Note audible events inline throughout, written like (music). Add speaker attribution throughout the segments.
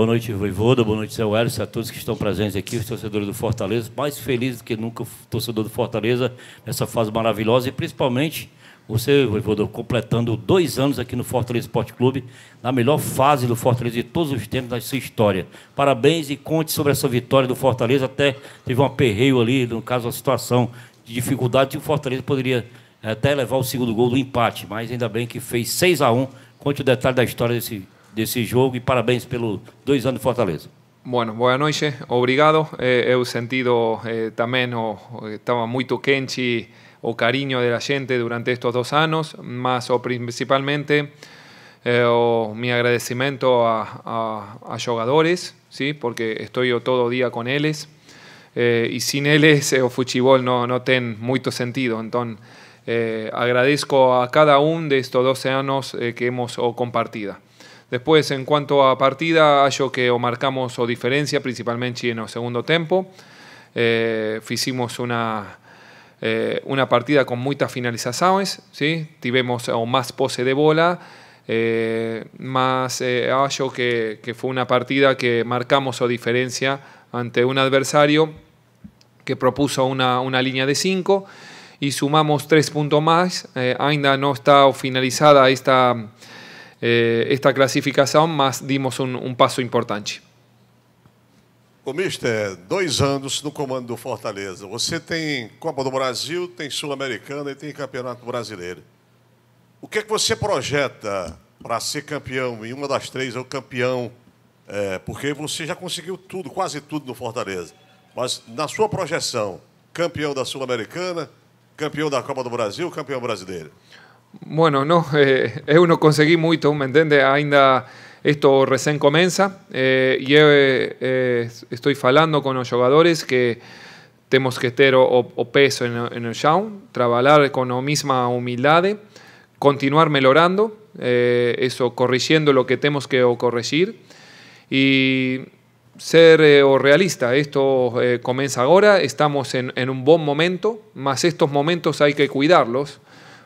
Speaker 1: Boa noite, Voivoda. Boa noite, Céu Hélice, a todos que estão presentes aqui, os torcedores do Fortaleza. Mais feliz do que nunca, torcedor do Fortaleza, nessa fase maravilhosa e principalmente você, Voivoda, completando dois anos aqui no Fortaleza Esporte Clube, na melhor fase do Fortaleza de todos os tempos da sua história. Parabéns e conte sobre essa vitória do Fortaleza. Até teve um aperreio ali, no caso, uma situação de dificuldade que o Fortaleza poderia eh, até levar o segundo gol do empate, mas ainda bem que fez 6 a 1 Conte o detalhe da história desse desse jogo e parabéns pelos dois anos de Fortaleza.
Speaker 2: Bueno, boa noite, obrigado. Eh, eu sentido eh, também, estava muito quente o carinho da gente durante estes dois anos, mas principalmente eh, o meu agradecimento a, a, a jogadores, porque estou todo dia com eles. Eh, y sin o futebol fútbol no, no tiene mucho sentido. Entonces, eh, agradezco a cada uno de estos 12 años eh, que hemos compartido. Después, en cuanto a partida, hallo que o marcamos o diferencia, principalmente en el segundo tiempo. Eh, hicimos una, eh, una partida con muchas finalizaciones, ¿sí? tuvimos más pose de bola, eh, más eh, que, fue una partida que marcamos o diferencia ante un adversario que propuso una, línea de 5 y sumamos tres puntos más. ainda no está finalizada esta eh, esta classificação, mas dimos um, um passo importante.
Speaker 1: O Mister, dois anos no comando do Fortaleza. Você tem Copa do Brasil, tem Sul-Americana e tem Campeonato Brasileiro. O que é que você projeta para ser campeão em uma das três é ou campeão? É, porque você já conseguiu tudo, quase tudo no Fortaleza. Mas na sua projeção, campeão da Sul-Americana, campeão da Copa do Brasil, campeão brasileiro?
Speaker 2: Bueno, no, (laughs) eh, conseguí mucho, me entende? Ainda esto recién comienza eh, eh, eh, estoy falando con los jugadores que tenemos que tener o, peso en, el show, trabajar con la misma humildad, continuar mejorando, eh, eso, corrigiendo lo que tenemos que corregir y ser realista. Esto comienza ahora, estamos en, en un buen momento, más estos momentos hay que cuidarlos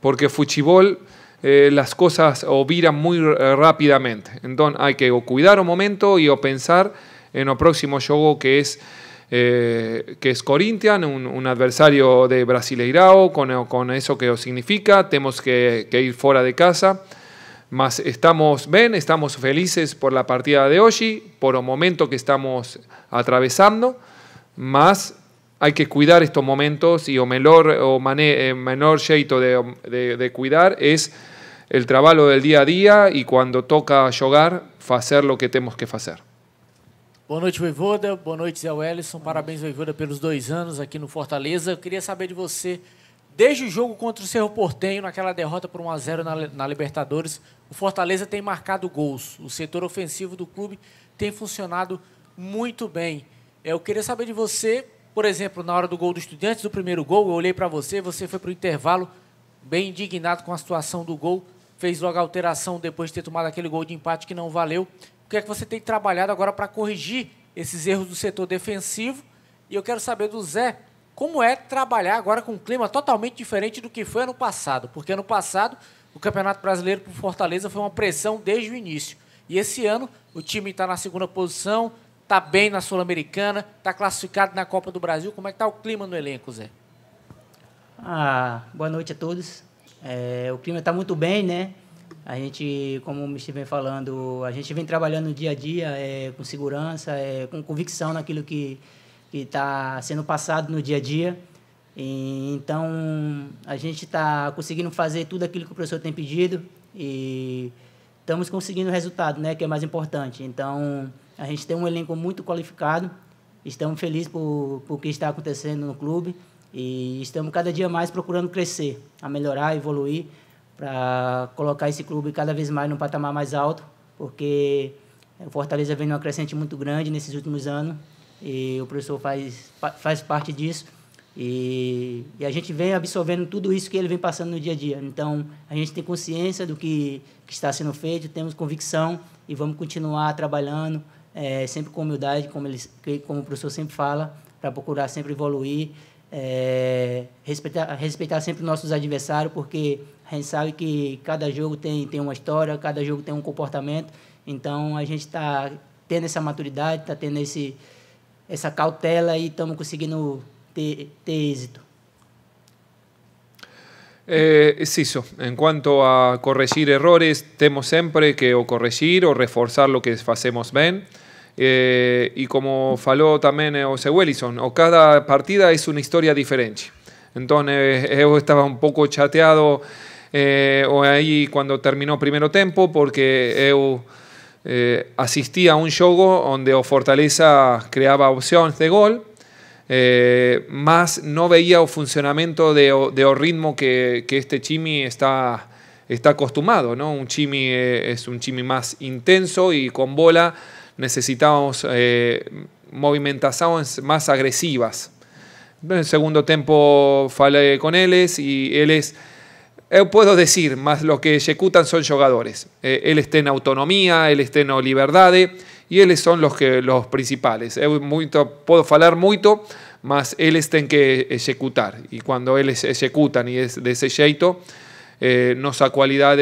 Speaker 2: porque fuchibol eh, las cosas o viran muy eh, rápidamente. Entonces hay que o cuidar un momento y o pensar en el próximo juego que es eh, que es Corinthians, un, adversario de Brasileirao, con, con eso que significa, tenemos que, ir fuera de casa. Más estamos bien, estamos felices por la partida de hoy, por el momento que estamos atravesando, más hay que cuidar estos momentos y o menor, o mané, eh, menor jeito de, de, de, cuidar es el trabalho del día a día y cuando toca jogar, fazer o que temos que fazer.
Speaker 3: Boa noite, Voivoda. Boa noite, Zé Wellison. Parabéns, Voivoda, pelos dois anos aqui no Fortaleza. Eu queria saber de você, desde o jogo contra o Cerro Portenho, naquela derrota por 1x0 na, na Libertadores, o Fortaleza tem marcado gols. O setor ofensivo do clube tem funcionado muito bem. Eu queria saber de você por exemplo, na hora do gol do Estudiantes, do primeiro gol, eu olhei para você, você foi para o intervalo bem indignado com a situação do gol, fez logo a alteração depois de ter tomado aquele gol de empate que não valeu. O que é que você tem trabalhado agora para corrigir esses erros do setor defensivo? E eu quero saber do Zé, como é trabalhar agora com um clima totalmente diferente do que foi ano passado? Porque ano passado o Campeonato Brasileiro para Fortaleza foi uma pressão desde o início. E esse ano o time está na segunda posição, Está bem na Sul-Americana, está classificado na Copa do Brasil. Como é que está o clima no elenco, Zé? Ah, boa noite a todos. É, o clima está muito bem, né? A gente, como o Mr. vem falando, a gente vem trabalhando dia a dia é, com segurança, é, com convicção naquilo que está sendo passado no dia a dia. E, então, a gente está conseguindo fazer tudo aquilo que o professor tem pedido e estamos conseguindo o resultado, né, que é mais importante. Então, a gente tem um elenco muito qualificado. Estamos felizes por, por que está acontecendo no clube e estamos cada dia mais procurando crescer, a melhorar, evoluir para colocar esse clube cada vez mais num patamar mais alto, porque o Fortaleza vem numa crescente muito grande nesses últimos anos e o professor faz, faz parte disso. E, e, a gente vem absorvendo tudo isso que ele vem passando no dia a dia. Então, a gente tem consciência do que, que está sendo feito, temos convicção e vamos continuar trabalhando é, sempre com humildade, como, ele, como o professor sempre fala, para procurar sempre evoluir, é, respeitar, respeitar sempre nossos adversários, porque a gente sabe que cada jogo tem, tem uma história, cada jogo tem um comportamento, então a gente está tendo essa maturidade, está tendo esse, essa cautela e estamos conseguindo ter, ter êxito.
Speaker 2: Eh, es eso, en cuanto a corregir errores, temos sempre que o corregir o reforzar lo que fazemos bien. Eh, y como habló también eh, José Wellison, o cada partida es una historia diferente. Entonces eh, yo estaba un poco chateado o ahí cuando terminó primero tiempo porque yo asistía asistí a un juego donde o Fortaleza creaba opciones de gol, más no veía el funcionamiento de, ritmo que, que, este Chimi está, está acostumbrado. ¿no? Un Chimi es un Chimi más intenso y con bola necesitábamos eh, movimentaciones más agresivas. En el segundo tiempo falé con ellos y ellos... yo eh, puedo decir, más lo que ejecutan son jugadores. él eh, está en autonomía, él está en libertad y ellos son los, que, los principales. Yo puedo hablar mucho, más ellos tienen que ejecutar. Y cuando ellos ejecutan y es de ese jeito, eh, nuestra cualidad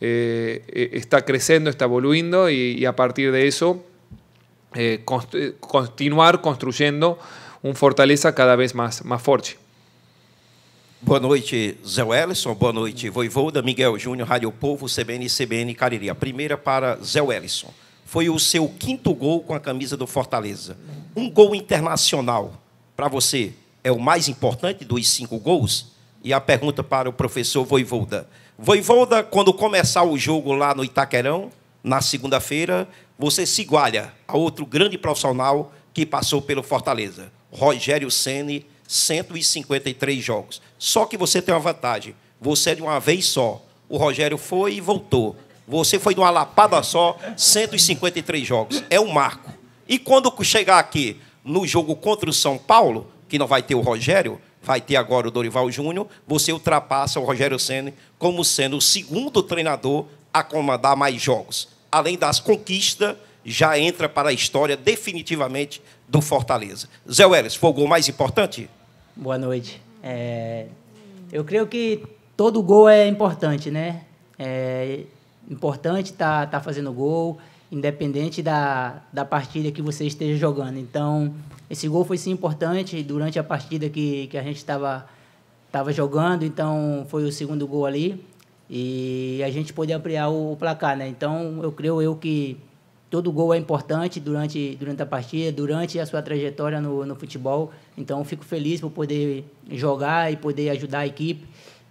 Speaker 2: Eh, eh, está creciendo, está evoluindo y, y a partir de eso eh, const eh, continuar construyendo un fortaleza cada vez más, más forte.
Speaker 1: Boa noite, Zé Wellison. Boa noite, Voivoda, Miguel Júnior, Rádio Povo, CBN, e CBN Cariri. A primeira para Zé Wellison. Foi o seu quinto gol com a camisa do Fortaleza. Um gol internacional, para você, é o mais importante dos cinco gols? E a pergunta para o professor Voivoda. Voivoda, quando começar o jogo lá no Itaquerão, na segunda-feira, você se iguala a outro grande profissional que passou pelo Fortaleza, Rogério Ceni, 153 jogos. Só que você tem uma vantagem, você é de uma vez só. O Rogério foi e voltou. Você foi de uma lapada só, 153 jogos. É um marco. E quando chegar aqui no jogo contra o São Paulo, que não vai ter o Rogério, vai ter agora o Dorival Júnior, você ultrapassa o Rogério Senna como sendo o segundo treinador a comandar mais jogos. Além das conquistas, já entra para a história definitivamente do Fortaleza. Zé Welles, foi o gol mais importante? Boa noite.
Speaker 3: É... eu creio que todo gol é importante, né? É importante estar tá, tá fazendo gol independente da, da partida que você esteja jogando. Então, esse gol foi sim importante durante a partida que, que a gente estava tava jogando, então foi o segundo gol ali e a gente pôde ampliar o, o, placar, né? Então, eu creio eu que todo gol é importante durante, durante a partida, durante a sua trajetória no, no futebol. Então, fico feliz por poder jogar e poder ajudar a equipe.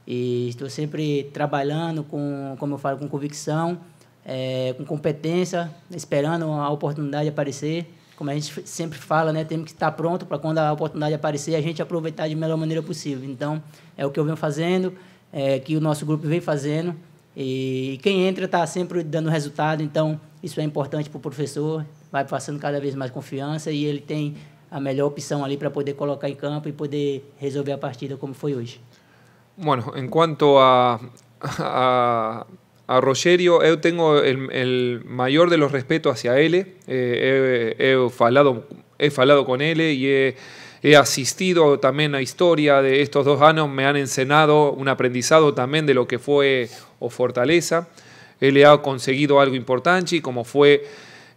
Speaker 3: E estou sempre trabalhando com, como eu falo, com convicção é, com competência, esperando a oportunidade aparecer. Como a gente sempre fala, né, temos que estar pronto para quando a oportunidade aparecer, a gente aproveitar de melhor maneira possível. Então, é o que eu venho fazendo, é, que o nosso grupo vem fazendo. E quem entra está sempre dando resultado, então isso é importante para o professor, vai passando cada vez mais confiança e ele tem a melhor opção ali para poder colocar em campo e poder resolver a partida
Speaker 2: como foi hoje. Bueno, enquanto a, a A Rogerio yo eh, tengo el, mayor de los respetos hacia él. Eh, he, hablado falado, he falado con él eh, y he, asistido también a historia de estos dos años. Me han enseñado un aprendizado también de lo que fue o Fortaleza. Él ha conseguido algo importante como fue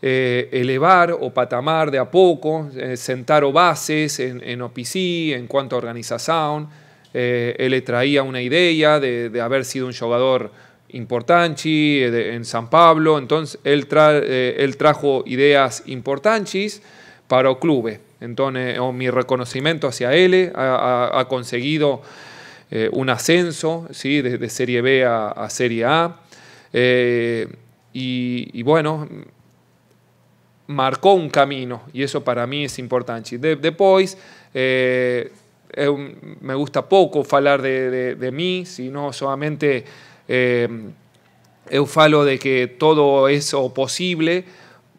Speaker 2: elevar o patamar de a poco, sentar o bases en, OPC, en cuanto a organización. él traía una idea de, de haber sido un jugador importanchi eh, en San Pablo, entonces él, eh, trajo ideas importantes para el club. Entonces, eh, oh, mi reconocimiento hacia él, ha, conseguido un ascenso ¿sí? de, Serie B a, Serie A. y, bueno, marcó un camino y eso para mí es importante. después, me gusta poco hablar de, de mí, sino solamente... Eh, eu falo de que todo es posible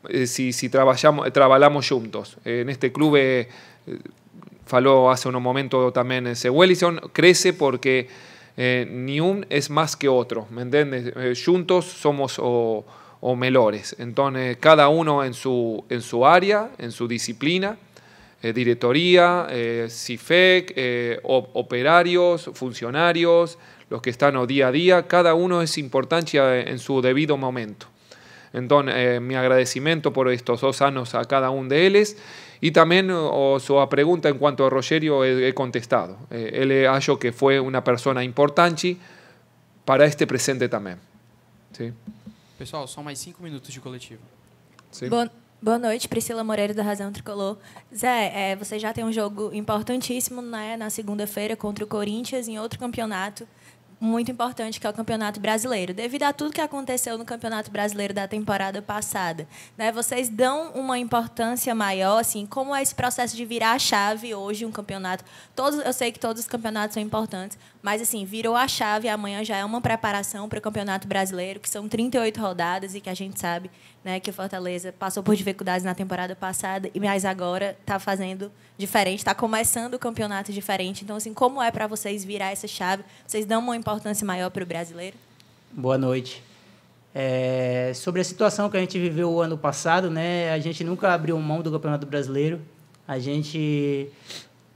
Speaker 2: eh, si, trabajamos juntos. En este club, eh, faló hace unos momentos también ese eh, Wellison, crece porque ni un es más que otro, ¿me entiendes? juntos somos o, o Entonces, cada uno su, en su área, en su disciplina, eh, directoría, CIFEC, eh, e eh, operarios, funcionarios, los que están día a día, cada uno es importante en su debido momento. Entonces, mi agradecimiento por estos dos años a cada uno de ellos y también su pregunta en cuanto a Rogerio he, contestado. él hallo que fue una persona importante para este presente también. ¿Sí? Pessoal, son más cinco minutos de colectivo. Sí.
Speaker 3: Boa noite, Priscila Moreira da Razão Tricolor. Zé, é, você já tem um jogo importantíssimo né, na segunda-feira contra o Corinthians em outro campeonato muito importante, que é o Campeonato Brasileiro. Devido a tudo que aconteceu no Campeonato Brasileiro da temporada passada, né, vocês dão uma importância maior, assim, como é esse processo de virar a chave hoje, um campeonato. Todos, eu sei que todos os campeonatos são importantes, mas assim, virou a chave, amanhã já é uma preparação para o Campeonato Brasileiro, que são 38 rodadas e que a gente sabe, né, que o Fortaleza passou por dificuldades na temporada passada e mais agora está fazendo diferente, está começando o campeonato diferente. Então, assim, como é para vocês virar essa chave? Vocês dão uma importância importância maior para o brasileiro? Boa noite. É, sobre a situação que a gente viveu o ano passado, né, a gente nunca abriu mão do Campeonato Brasileiro. A gente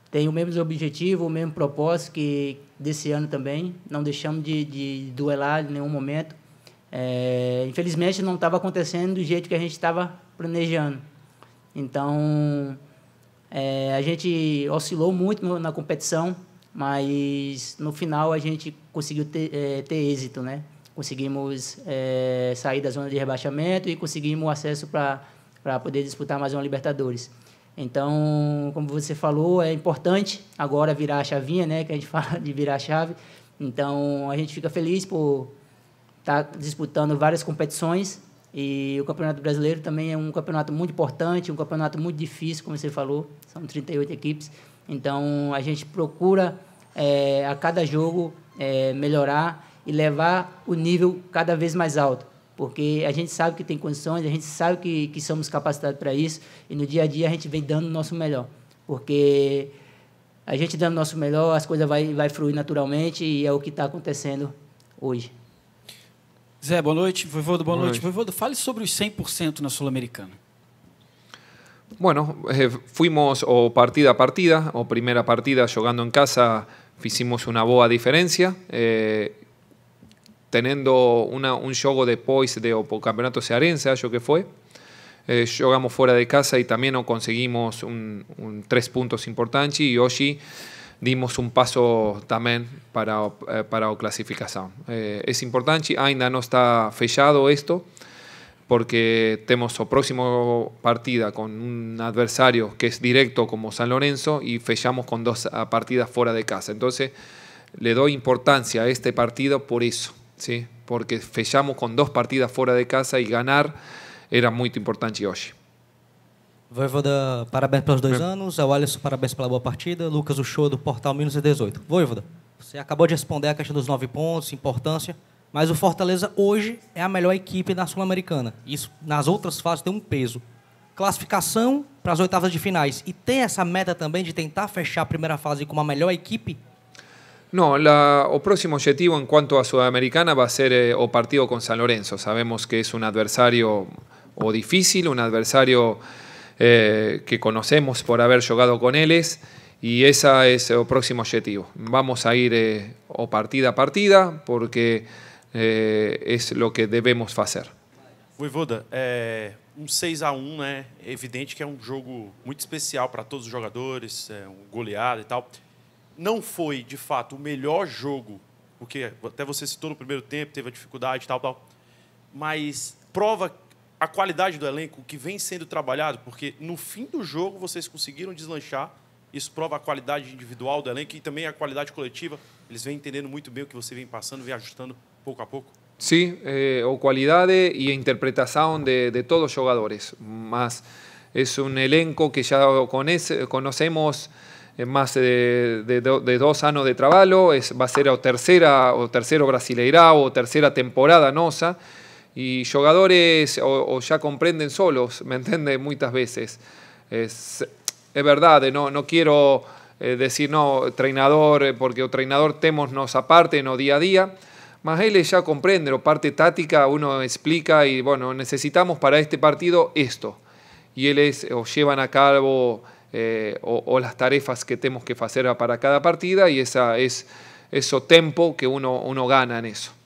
Speaker 3: tem o mesmo objetivo, o mesmo propósito que desse ano também. Não deixamos de, de duelar em nenhum momento. É, infelizmente, não estava acontecendo do jeito que a gente estava planejando. Então, é, a gente oscilou muito na competição mas no final a gente conseguiu ter, é, ter êxito, né? Conseguimos é, sair da zona de rebaixamento e conseguimos acesso para poder disputar mais uma Libertadores. Então, como você falou, é importante agora virar a chavinha, né? Que a gente (laughs) fala de virar a chave. Então, a gente fica feliz por estar tá disputando várias competições e o Campeonato Brasileiro também é um campeonato muito importante, um campeonato muito difícil, como você falou, são 38 equipes. Então, a gente procura, é, a cada jogo, é, melhorar e levar o nível cada vez mais alto. Porque a gente sabe que tem condições, a gente sabe que, que somos capacitados para isso, e no dia a dia a gente vem dando o nosso melhor. Porque a gente dando o nosso melhor, as coisas vai, vai fluir naturalmente, e é o que está acontecendo
Speaker 1: hoje. Zé, boa noite. Voivodo, boa, boa noite. noite. Voivodo, fale sobre os 100% na Sul-Americana. Bueno,
Speaker 2: eh, fuimos o partida a partida, o primera partida jugando en casa, hicimos una boa diferencia. Eh, teniendo un juego después de campeonato cearense, yo que fue. Eh, jugamos fuera de casa y también conseguimos tres puntos importantes y hoy dimos un paso también para, clasificación. es importante, ainda no está fechado esto, porque temos o próximo partida con un adversario que es directo como San Lorenzo y fechamos con dos ah, partidas fuera de casa. Entonces, le doy importancia a este partido por eso, ¿sí? porque fechamos con dos partidas fuera de casa y ganar era muito importante hoje.
Speaker 1: Voivoda, parabéns pelos dois é. anos. Alisson, parabéns pela boa partida. Lucas, o show do Portal 18. Voivoda, você acabou de responder a questão dos nove pontos, importância. Mas o Fortaleza hoje é a melhor equipe da Sul-Americana. Isso nas outras fases tem um peso. Classificação para as oitavas de finais. E tem essa meta também de tentar fechar a primeira fase com a melhor equipe
Speaker 2: No, la, o próximo objetivo en cuanto a Sudamericana va a ser eh, o partido con San Lorenzo. Sabemos que es un adversario o difícil, un adversario eh, que conocemos por haber jugado con eles y ese es el próximo objetivo. Vamos a ir eh, o partida a partida porque... Eh, eh, né, é, es que devemos fazer.
Speaker 1: Voivoda, é, um 6 a 1 né? evidente que é um jogo muito especial para todos os jogadores, é um goleado e tal. Não foi, de fato, o melhor jogo, porque até você citou no primeiro tempo, teve a dificuldade e tal, tal. Mas prova a qualidade do elenco que vem sendo trabalhado, porque no fim do jogo vocês conseguiram deslanchar. Isso prova a qualidade individual do elenco e também a qualidade coletiva. Eles vêm entendendo muito bem o que você vem passando, vem ajustando poco a poco
Speaker 2: Sí, eh, o cualidades y interpretación de, todos los jugadores. Más es un elenco que ya ese conocemos más de, dos años de trabajo, es, va a ser o tercera o tercero brasileira o tercera temporada nosa y jugadores o, ya comprenden solos, ¿me entiende? Muchas veces. Es, verdad, no, no quiero eh, decir no, entrenador, eh, porque o entrenador temos nos aparte, no día a día. Más él ya comprende, o parte táctica, uno explica y bueno, necesitamos para este partido esto. Y él es, o llevan a cabo eh, o, las tarefas que tenemos que hacer para cada partida y esa es eso tempo que uno, uno gana en eso.